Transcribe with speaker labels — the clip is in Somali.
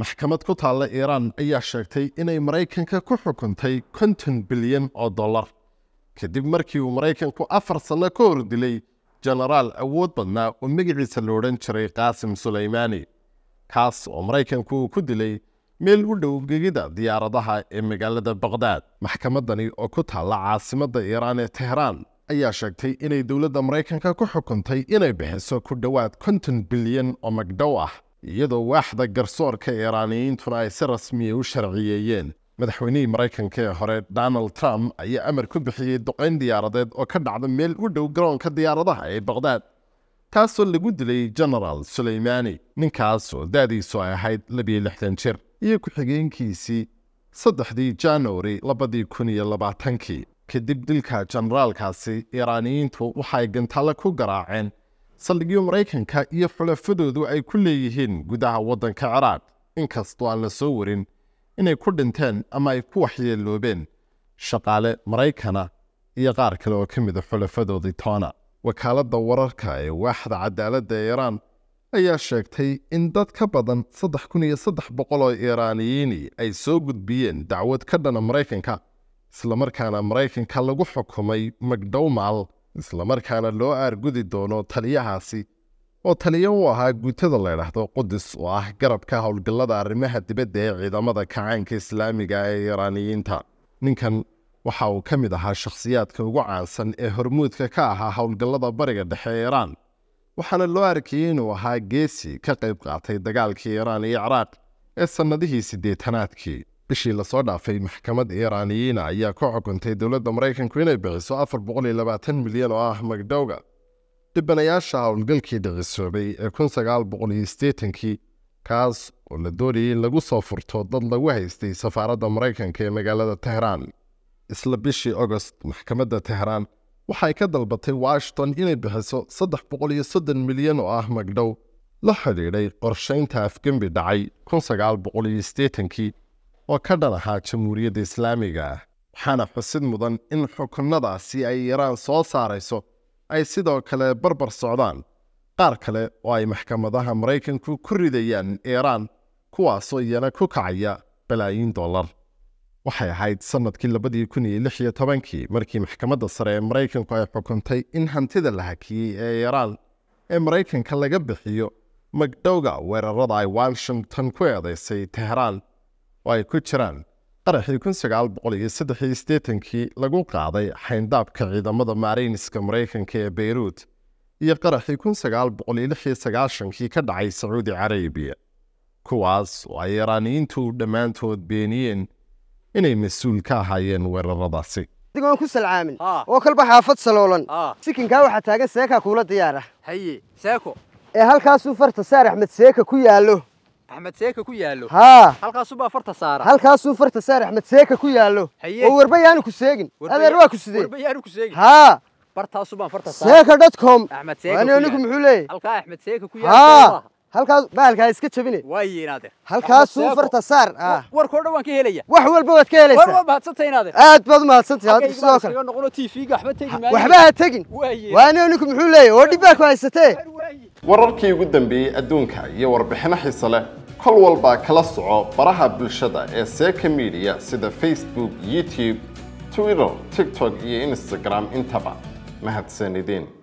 Speaker 1: maxkamad ku taalla iiraan ayaa sheegtay inay maraykanka ku xukuntay konton bilyan oo dollar kadib markii uu maraykanku afar sanno ka hor dilay jenaraal awood badnaa oo magiciisa la odhan jiray qaasim sulaymaani kaas oo maraykanku uu ku dilay meel u dhow gegida diyaaradaha ee magaalada baqhdaad maxkamaddani oo ku taalla caasimadda iiraan ee tehraan ayaa sheegtay inay dowladda maraykanka ku xukuntay inay bixiso ku dhowaad konton bilyan oo magdhow ah iyadoo waaxda garsoorka iiraaniyiintuna ay si rasmiya u sharciyeeyeen madaxweynihii maraykanka ee hore donald trump ayaa amar ku bixiyey duqayn diyaaradeed oo ka dhacda meel u dhow garoonka diyaaradaha ee baqdaad taasoo lagu dilay genaraal suleymaani ninkaas oo da'diisu ay ahayd labiyo lixdan jir iyo ku-xigeenkiisii saddexdii januari labadii kun iyo labaatankii kadib dilka generaalkaasi iiraaniyiintu waxay gantalle ku garaaceen saldhigyo maraykanka iyo xulafadoodu ay ku leeyihiin gudaha waddanka ciraaq inkastoo aan la soo warin inay ku dhinteen ama ay ku waxyeeloobeen shaqaale maraykana iyo qaar kale oo ka mid a ah xulafadoodii toona wakaaladda wararka ee waaxda cadaaladda ee iiraan ayaa sheegtay in dad ka badan saddex kun iyo saddex boqol oo iiraaniyiini ay soo gudbiyeen dacwad ka dhana maraykanka islamarkaana maraykanka lagu xukumay magdhowmaal isla markaana loo aargudi doono taliyahaasi oo taliyo u ahaa guutada la ydhaahdo qudus oo ah garabka howlgallada arrimaha dibadda ee ciidamada kacaanka islaamiga ee iiraaniyiinta ninkan waxa uu ka mid ahaa shakhsiyaadka ugu caansan ee hormuudka ka ahaa howlgallada bariga dhexe ee iiraan waxaana loo arkayey inuu ahaa geesi ka qayb qaatay dagaalkii iiraan iyo ciraaq ee sannadihii siddeetanaadkii bishii lasoo dhaafay maxkamad iiraaniyiina ayaa ku xukuntay dowladda maraykanku inay bixiso afar boqol iyo labaatan milyan oo ah magdhowga dhibanayaasha howlgalkii dhaqisoobay ee kun sagaal boqol iyo siddeetankii kaas oo la doonayay in lagu soo furto dad lagu haystay safaaradda maraykanka ee magaalada tehraan isla bishii ogost maxkamadda tehraan waxay ka dalbatay washington inay bixiso saddex boqol iyo soddon milyan oo ah magdhow la xidhiidhay qorshaynta afgembi dhacay kun sagaal boqol iyo siddeetankii oo ka dhan ahaa jamhuuriyadda islaamiga ah waxaana xusid mudan in xukunnadaasi ay iiraan soo saarayso ay sidoo kale barbar socdaan qaar kale oo ay maxkamadaha maraykanku ku ridayaan iiraan kuwaasoo iyana ku kacaya balaayiin dollar waxay ahayd sannadkii labadii kun iyo lix iyo tobankii markii maxkamadda sare ee maraykanku ay xukuntay in hantida la hakiyey ee iiraan ee maraykanka laga bixiyo magdhowga weerarada ay washington ku eedaysay tehraan oo ay ku jiraan qaraxii kun sagaal boqol iyo saddex iyo siddeetankii lagu qaaday xayndaabka ciidamada maareyniska maraykanka ee beyruut iyo qaraxii kun sagaal boqol iyo lix iyo sagaashankii ka dhacay sacuudi carabiya kuwaas oo ay iiraaniyiintu dhammaantood beeniyeen inay mas-uul ka ahaayeen weeraradaasi digoon ku salcaamin oo kalba xaafad saloolan sikinkaa waxaa taagan seekaa kuula diyaar haye seeko ee halkaasuu farta saar axmed seeka ku yaallo أحمد سيكا كويالو ها هلقا سوبا فرطة سارة هلقا سوبا فرطة كويالو حييي ووربيانو كسيقن هذا روا ها فرطة سوبا دوت كوم أحمد سيكا كويالو وانيونيكم حولي هلقا أحمد سيكا كويالو هل كاس بعد كاس كتشبيني واي نادر هل كاس سوفر تسار آه وركورد وان كهلا يا واحد والبوت كهلا يا وربا هتصت هنا نادر آه تبض ما هتصت يا نادر سوكر نقوله تي في قحبة تيجي واحد تيجي واي وانا نكون حلوة ودي باك wararkii ugu dambeeyey adduunka iyo warbixino xiise leh kol walbaa kala soco baraha bulshada ee seeka miidiya sida facebook youtube twitter tiktok iyo instagram intaba mahadsanideen